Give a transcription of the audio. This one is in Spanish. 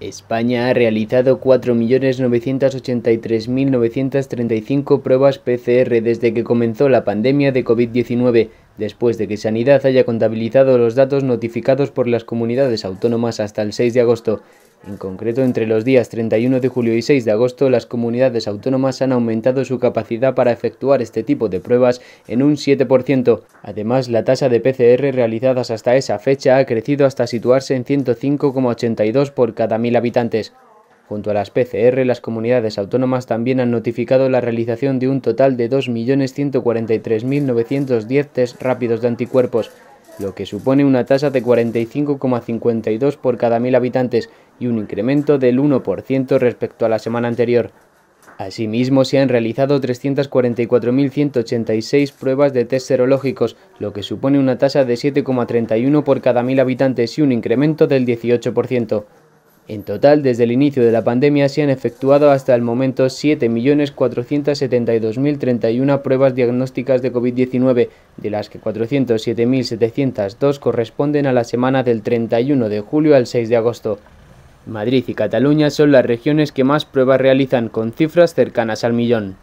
España ha realizado 4.983.935 pruebas PCR desde que comenzó la pandemia de COVID-19, después de que Sanidad haya contabilizado los datos notificados por las comunidades autónomas hasta el 6 de agosto. En concreto, entre los días 31 de julio y 6 de agosto, las comunidades autónomas han aumentado su capacidad para efectuar este tipo de pruebas en un 7%. Además, la tasa de PCR realizadas hasta esa fecha ha crecido hasta situarse en 105,82 por cada mil habitantes. Junto a las PCR, las comunidades autónomas también han notificado la realización de un total de 2.143.910 test rápidos de anticuerpos lo que supone una tasa de 45,52 por cada mil habitantes y un incremento del 1% respecto a la semana anterior. Asimismo, se han realizado 344.186 pruebas de test serológicos, lo que supone una tasa de 7,31 por cada mil habitantes y un incremento del 18%. En total, desde el inicio de la pandemia se han efectuado hasta el momento 7.472.031 pruebas diagnósticas de COVID-19, de las que 407.702 corresponden a la semana del 31 de julio al 6 de agosto. Madrid y Cataluña son las regiones que más pruebas realizan, con cifras cercanas al millón.